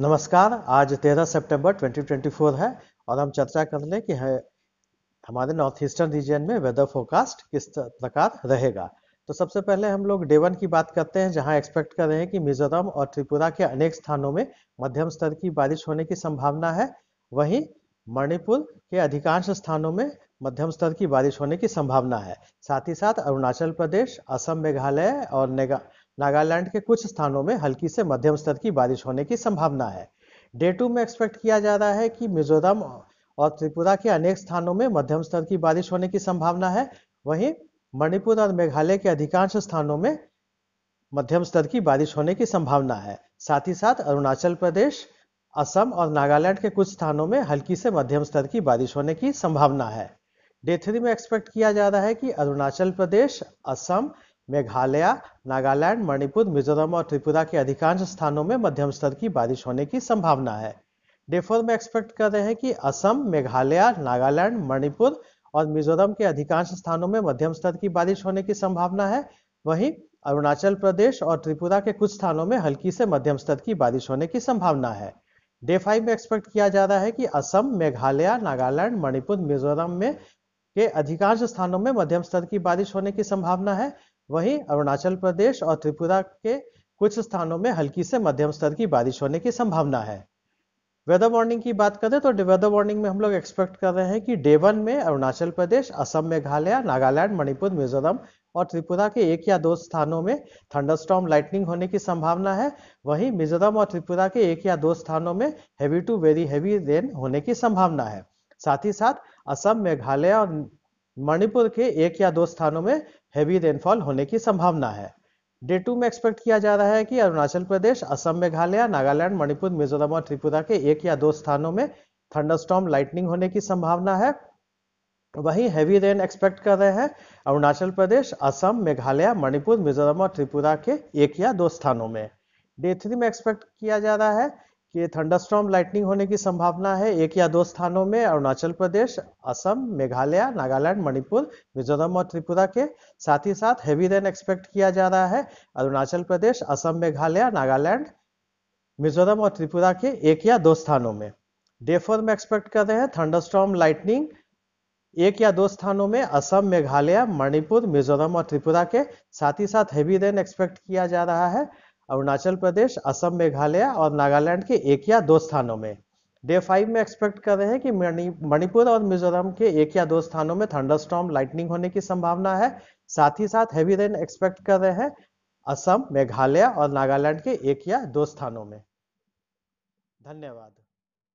नमस्कार आज 13 सितंबर 2024 है और हम चर्चा कर लें कि है हमारे नॉर्थ ईस्टर्न रीजन में वेदर फोरकास्ट किस प्रकार रहेगा तो सबसे पहले हम लोग डे वन की बात करते हैं जहां एक्सपेक्ट कर रहे हैं कि मिजोरम और त्रिपुरा के अनेक स्थानों में मध्यम स्तर की बारिश होने की संभावना है वहीं मणिपुर के अधिकांश स्थानों में मध्यम स्तर की बारिश होने की संभावना है साथ ही साथ अरुणाचल प्रदेश असम मेघालय और नागालैंड के कुछ स्थानों में हल्की से मध्यम स्तर की बारिश होने की संभावना है डे टू में एक्सपेक्ट किया जा रहा है कि मिजोरम और त्रिपुरा के अनेक स्थानों में मध्यम स्तर की बारिश होने की संभावना है वहीं मणिपुर और मेघालय के अधिकांश स्थानों में मध्यम स्तर की बारिश होने की संभावना है साथ ही साथ अरुणाचल प्रदेश असम और नागालैंड के कुछ स्थानों में हल्की से मध्यम स्तर की बारिश होने की संभावना है डे थ्री में एक्सपेक्ट किया जा रहा है कि अरुणाचल प्रदेश असम मेघालय नागालैंड मणिपुर मिजोरम और त्रिपुरा के अधिकांश स्थानों में मध्यम स्तर की बारिश होने की संभावना है डेफोर में एक्सपेक्ट कर रहे हैं कि असम मेघालय नागालैंड मणिपुर और मिजोरम के अधिकांश स्थानों में मध्यम स्तर की बारिश होने की संभावना है वहीं अरुणाचल प्रदेश और त्रिपुरा के कुछ स्थानों में हल्की से मध्यम स्तर की बारिश होने की संभावना है डे फाइव में एक्सपेक्ट किया जा रहा है कि असम मेघालय नागालैंड मणिपुर मिजोरम में के अधिकांश स्थानों में मध्यम स्तर की बारिश होने की संभावना है वहीं अरुणाचल प्रदेश और त्रिपुरा के कुछ स्थानों में हल्की से मध्यम स्तर की बारिश होने की संभावना है वेदर वार्निंग की बात करें तो वेदर वार्निंग में हम लोग एक्सपेक्ट कर रहे हैं कि डे वन में अरुणाचल प्रदेश असम मेघालय नागालैंड मणिपुर मिजोरम और त्रिपुरा के एक या दो स्थानों में थंडरस्टॉर्म लाइटनिंग होने की संभावना है वहीं मिजोरम और त्रिपुरा के एक या दो स्थानों में heavy to very heavy rain होने की संभावना है साथ ही साथ असम मेघालय और मणिपुर के एक या दो स्थानों में हैवी रेनफॉल होने की संभावना है डे टू में एक्सपेक्ट किया जा रहा है कि अरुणाचल प्रदेश असम मेघालय नागालैंड मणिपुर मिजोरम और त्रिपुरा के एक या दो स्थानों में थंडरस्टॉम लाइटनिंग होने की संभावना है वहीं हैवी रेन एक्सपेक्ट कर रहे हैं अरुणाचल प्रदेश असम मेघालय मणिपुर मिजोरम और त्रिपुरा के एक या दो स्थानों में डे थ्री में एक्सपेक्ट किया जा रहा है कि थंडरस्टॉर्म लाइटनिंग होने की संभावना है एक या दो स्थानों में अरुणाचल प्रदेश असम मेघालय नागालैंड मणिपुर मिजोरम और त्रिपुरा के साथ ही साथ हैवी रेन एक्सपेक्ट किया जा रहा है अरुणाचल प्रदेश असम मेघालय नागालैंड मिजोरम और त्रिपुरा के एक या दो स्थानों में डे फोर में एक्सपेक्ट कर रहे हैं थंडरस्ट्रॉम लाइटनिंग एक या दो स्थानों में असम मेघालय मणिपुर मिजोरम और त्रिपुरा के साथ ही साथ हैवी रेन एक्सपेक्ट किया जा रहा है अरुणाचल प्रदेश असम मेघालय और नागालैंड के एक या दो स्थानों में डे फाइव में एक्सपेक्ट कर रहे हैं कि मणिपुर और मिजोरम के एक या दो स्थानों में थंडरस्टॉर्म लाइटनिंग होने की संभावना है साथ ही साथ हैवी रेन एक्सपेक्ट कर रहे हैं असम मेघालय और नागालैंड के एक या दो स्थानों में धन्यवाद